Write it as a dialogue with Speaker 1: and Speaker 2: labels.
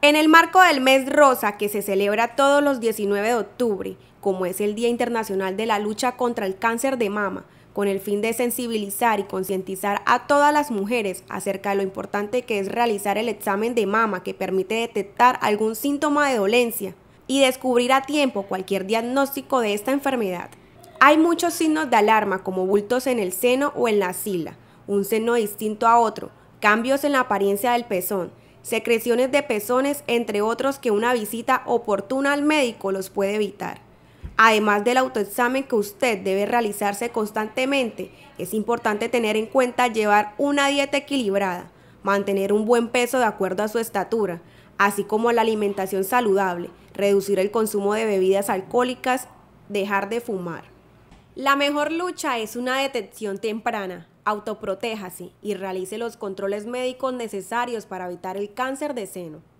Speaker 1: En el marco del mes rosa que se celebra todos los 19 de octubre, como es el Día Internacional de la Lucha contra el Cáncer de Mama, con el fin de sensibilizar y concientizar a todas las mujeres acerca de lo importante que es realizar el examen de mama que permite detectar algún síntoma de dolencia y descubrir a tiempo cualquier diagnóstico de esta enfermedad. Hay muchos signos de alarma como bultos en el seno o en la sila, un seno distinto a otro, cambios en la apariencia del pezón, secreciones de pezones, entre otros que una visita oportuna al médico los puede evitar. Además del autoexamen que usted debe realizarse constantemente, es importante tener en cuenta llevar una dieta equilibrada, mantener un buen peso de acuerdo a su estatura, así como la alimentación saludable, reducir el consumo de bebidas alcohólicas, dejar de fumar. La mejor lucha es una detección temprana autoprotéjase y realice los controles médicos necesarios para evitar el cáncer de seno.